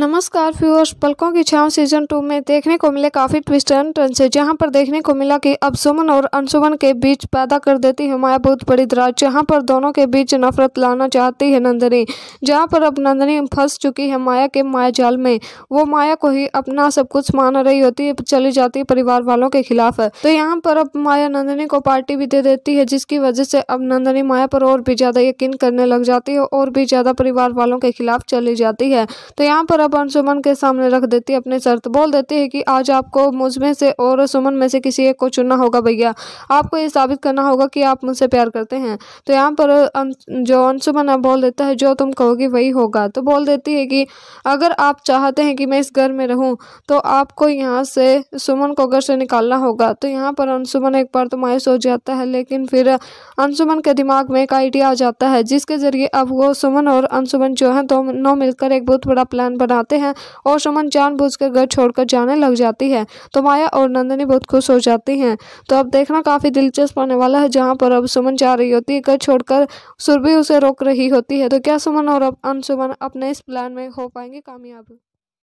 नमस्कार फ्यूअर्स पलकों की छाव सीजन टू में देखने को मिले काफ़ी ट्विस्ट एंड टर्न से जहां पर देखने को मिला कि अब सुमन और अनसुमन के बीच पैदा कर देती है माया बहुत बड़ी दराज जहां पर दोनों के बीच नफरत लाना चाहती है नंदनी जहां पर अब नंदनी फंस चुकी है माया के माया जाल में वो माया को ही अपना सब कुछ मान रही होती है चली जाती है परिवार वालों के खिलाफ तो यहाँ पर अब माया नंदनी को पार्टी भी दे देती है जिसकी वजह से अब नंदनी माया पर और भी ज़्यादा यकीन करने लग जाती है और भी ज़्यादा परिवार वालों के खिलाफ चली जाती है तो यहाँ पर पान सुमन के सामने रख देती है अपनी शर्त बोल देती है कि आज आपको मुझमें से और सुमन में से किसी एक को चुनना होगा भैया आपको ये साबित करना होगा कि आप मुझसे प्यार करते हैं तो यहाँ पर जो अंशुमन बोल देता है जो तुम कहोगे वही होगा तो बोल देती है कि अगर आप चाहते हैं कि मैं इस घर में रहूँ तो आपको यहाँ से सुमन को घर से निकालना होगा तो यहाँ पर अंशुमन एक बार तो मायूस हो जाता है लेकिन फिर अंशुमन के दिमाग में एक आइडिया आ जाता है जिसके ज़रिए अब वो सुमन और अंशुमन जो है दोनों मिलकर एक बहुत बड़ा प्लान बनाते हैं और सुमन कर घर छोड़कर जाने लग जाती है तो माया और नंदनी बहुत खुश हो जाती हैं तो अब देखना काफ़ी दिलचस्प होने वाला है जहाँ पर अब सुमन जा रही होती है घर छोड़कर सुरभि उसे रोक रही होती है तो क्या सुमन और अब अनसुमन अपने इस प्लान में हो पाएंगे कामयाब